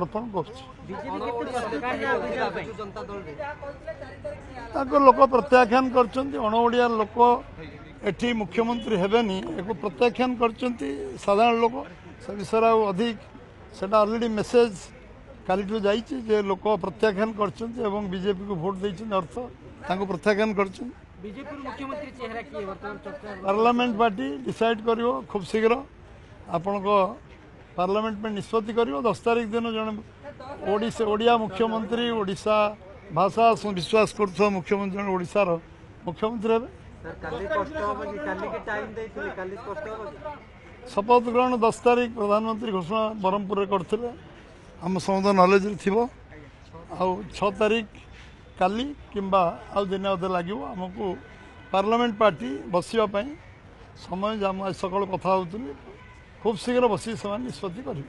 ସମର୍ଥନ କରୁଛି ତାଙ୍କ ଲୋକ ପ୍ରତ୍ୟାଖ୍ୟାନ କରିଛନ୍ତି ଅଣଓଡ଼ିଆ ଲୋକ ଏଠି ମୁଖ୍ୟମନ୍ତ୍ରୀ ହେବେନି ଏହାକୁ ପ୍ରତ୍ୟାଖ୍ୟାନ କରିଛନ୍ତି ସାଧାରଣ ଲୋକ ସେ ବିଷୟରେ ଆଉ ଅଧିକ ସେଟା ଅଲରେଡ଼ି ମେସେଜ କାଲିଠୁ ଯାଇଛି ଯେ ଲୋକ ପ୍ରତ୍ୟାଖ୍ୟାନ କରିଛନ୍ତି ଏବଂ ବିଜେପିକୁ ଭୋଟ ଦେଇଛନ୍ତି ଅର୍ଥ ତାଙ୍କୁ ପ୍ରତ୍ୟାଖ୍ୟାନ କରିଛନ୍ତି ପାର୍ଲାମେଣ୍ଟ ପାର୍ଟି ଡିସାଇଡ଼ କରିବ ଖୁବ୍ ଶୀଘ୍ର ଆପଣଙ୍କ ପାର୍ଲାମେଣ୍ଟ ପାଇଁ ନିଷ୍ପତ୍ତି କରିବ ଦଶ ତାରିଖ ଦିନ ଜଣେ ଓଡ଼ିଶା ଓଡ଼ିଆ ମୁଖ୍ୟମନ୍ତ୍ରୀ ଓଡ଼ିଶା ଭାଷା ବିଶ୍ୱାସ କରୁଥିବା ମୁଖ୍ୟମନ୍ତ୍ରୀ ଜଣେ ଓଡ଼ିଶାର ମୁଖ୍ୟମନ୍ତ୍ରୀ ହେବେ ଶପଥ ଗ୍ରହଣ ଦଶ ତାରିଖ ପ୍ରଧାନମନ୍ତ୍ରୀ ଘୋଷଣା ବ୍ରହ୍ମପୁରରେ କରିଥିଲେ ଆମ ସମସ୍ତ ନଲେଜରେ ଥିବ ଆଉ ଛଅ ତାରିଖ କାଲି କିମ୍ବା ଆଉ ଦିନେ ଅଧେ ଲାଗିବ ଆମକୁ ପାର୍ଲାମେଣ୍ଟ ପାର୍ଟି ବସିବା ପାଇଁ ସମୟ ସକାଳୁ କଥା ହେଉଥିଲି খুব শীঘ্র বসি সে নিষ্পতি করবে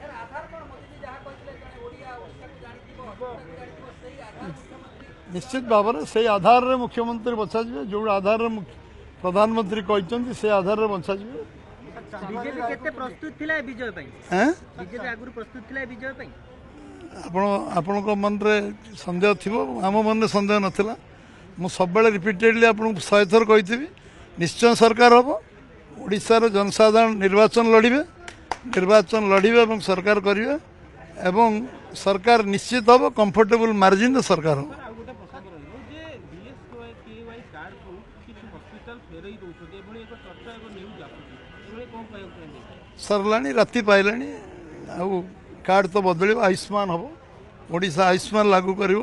নিশ্চিত ভাবে সেই আধারে মুখ্যমন্ত্রী বছাযে যে আধারে প্রধানমন্ত্রী কিন্তু সে আধারে বছাযে ଆପଣ ଆପଣଙ୍କ ମନରେ ସନ୍ଦେହ ଥିବ ଆମ ମନରେ ସନ୍ଦେହ ନଥିଲା ମୁଁ ସବୁବେଳେ ରିପିଟେଡ଼ଲି ଆପଣଙ୍କୁ ଶହେ ଥର କହିଥିବି ନିଶ୍ଚୟ ସରକାର ହେବ ଓଡ଼ିଶାର ଜନସାଧାରଣ ନିର୍ବାଚନ ଲଢ଼ିବେ ନିର୍ବାଚନ ଲଢ଼ିବେ ଏବଂ ସରକାର କରିବେ ଏବଂ ସରକାର ନିଶ୍ଚିତ ହେବ କମ୍ଫର୍ଟେବୁଲ୍ ମାର୍ଜିନ୍ରେ ସରକାର ହେବ ସରିଲାଣି ରାତି ପାଇଲାଣି ଆଉ କାର୍ଡ଼ ତ ବଦଳିବ ଆୟୁଷ୍ମାନ ହେବ ଓଡ଼ିଶା ଆୟୁଷ୍ମାନ ଲାଗୁ କରିବ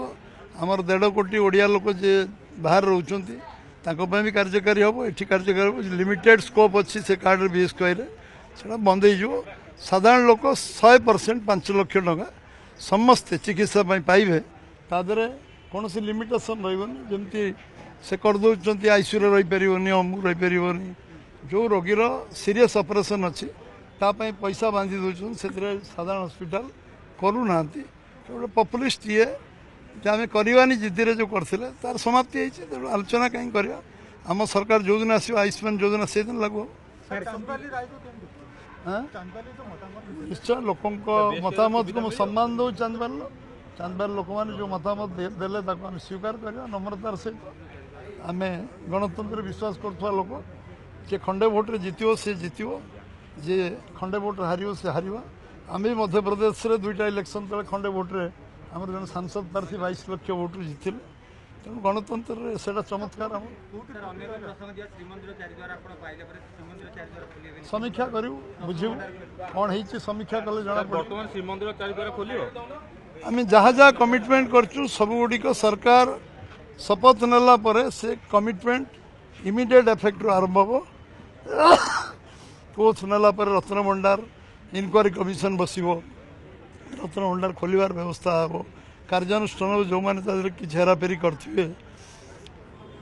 ଆମର ଦେଢ଼ କୋଟି ଓଡ଼ିଆ ଲୋକ ଯିଏ ବାହାରେ ରହୁଛନ୍ତି ତାଙ୍କ ପାଇଁ ବି କାର୍ଯ୍ୟକାରୀ ହେବ ଏଠି କାର୍ଯ୍ୟକାରୀ ହେବ ଲିମିଟେଡ୍ ସ୍କୋପ୍ ଅଛି ସେ କାର୍ଡ଼ରେ ବିଏସ୍କେୱାଇରେ ସେଇଟା ବନ୍ଦ ହେଇଯିବ ସାଧାରଣ ଲୋକ ଶହେ ପରସେଣ୍ଟ ପାଞ୍ଚ ଲକ୍ଷ ଟଙ୍କା ସମସ୍ତେ ଚିକିତ୍ସା ପାଇଁ ପାଇବେ ତା ଦେହରେ କୌଣସି ଲିମିଟେସନ୍ ରହିବନି ଯେମିତି ସେ କରିଦେଉଛନ୍ତି ଆଇସିୟୁରେ ରହିପାରିବନି ଅମୁ ରହିପାରିବନି ଯେଉଁ ରୋଗୀର ସିରିୟସ୍ ଅପରେସନ୍ ଅଛି ତା ପାଇଁ ପଇସା ବାନ୍ଧି ଦେଉଛନ୍ତି ସେଥିରେ ସାଧାରଣ ହସ୍ପିଟାଲ କରୁନାହାନ୍ତି ଗୋଟେ ପପୁଲିଷ୍ଟ ଇଏ ଯେ ଆମେ କରିବାନି ଜିଦିରେ ଯେଉଁ କରିଥିଲେ ତା'ର ସମାପ୍ତି ହେଇଛି ତେଣୁ ଆଲୋଚନା କାହିଁକି କରିବା ଆମ ସରକାର ଯେଉଁଦିନ ଆସିବ ଆୟୁଷ୍ମାନ ଯୋଜନା ସେଇଦିନ ଲାଗୁ ହେବ ନିଶ୍ଚୟ ଲୋକଙ୍କ ମତାମତକୁ ମୁଁ ସମ୍ମାନ ଦେଉଛି ଚାନ୍ଦବାଲିର ଚାନ୍ଦବାଲି ଲୋକମାନେ ଯେଉଁ ମତାମତ ଦେଲେ ତାକୁ ଆମେ ସ୍ୱୀକାର କରିବା ନମ୍ରତାର ସହିତ ଆମେ ଗଣତନ୍ତ୍ର ବିଶ୍ୱାସ କରୁଥିବା ଲୋକ ଯିଏ ଖଣ୍ଡେ ଭୋଟରେ ଜିତିବ ସେ ଜିତିବ ଯିଏ ଖଣ୍ଡେ ଭୋଟରେ ହାରିବ ସେ ହାରିବ ଆମେ ବି ମଧ୍ୟପ୍ରଦେଶରେ ଦୁଇଟା ଇଲେକ୍ସନ୍ ତଳେ ଖଣ୍ଡେ ଭୋଟରେ ଆମର ଜଣେ ସାଂସଦ ପ୍ରାର୍ଥୀ ବାଇଶ ଲକ୍ଷ ଭୋଟରୁ ଜିତିଲେ ତେଣୁ ଗଣତନ୍ତ୍ରରେ ସେଇଟା ଚମତ୍କାର ଆମ ସମୀକ୍ଷା କରିବୁ ବୁଝିବୁ କ'ଣ ହେଇଛି ସମୀକ୍ଷା କଲେ ଜଣାପଡ଼ିବ ଶ୍ରୀମନ୍ଦିର ଚାରିଦ୍ୱାର ଖୋଲିବ ଆମେ ଯାହା ଯାହା କମିଟମେଣ୍ଟ କରିଛୁ ସବୁଗୁଡ଼ିକ ସରକାର ଶପଥ ନେଲା ପରେ ସେ କମିଟମେଣ୍ଟ ଇମିଡ଼ିଏଟ୍ ଏଫେକ୍ଟରୁ ଆରମ୍ଭ ହେବ କୋଚ୍ ନେଲା ପରେ ରତ୍ନଭଣ୍ଡାର ଇନକ୍ୱାରି କମିଶନ୍ ବସିବ ରତ୍ନଭଣ୍ଡାର ଖୋଲିବାର ବ୍ୟବସ୍ଥା ହେବ କାର୍ଯ୍ୟାନୁଷ୍ଠାନ ଯେଉଁମାନେ ତା ଦେହରେ କିଛି ହେରାଫେରି କରିଥିବେ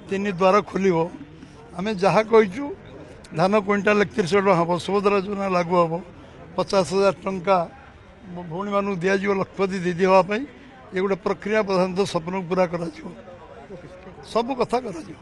ତିନି ଦ୍ୱାର ଖୋଲିବ ଆମେ ଯାହା କହିଛୁ ଧାନ କୁଇଣ୍ଟାଲ ଏକତିରିଶହ ଟଙ୍କା ହେବ ସୁଭଦ୍ରା ଯୋଜନା ଲାଗୁ ହେବ ପଚାଶ ହଜାର ଟଙ୍କା ଭଉଣୀମାନଙ୍କୁ ଦିଆଯିବ ଲକ୍ଷପତି ଦିଦି ହେବା ପାଇଁ ଏ ଗୋଟେ ପ୍ରକ୍ରିୟା ପ୍ରଧାନତଃ ସ୍ୱପ୍ନକୁ ପୁରା କରାଯିବ ସବୁ କଥା କରାଯିବ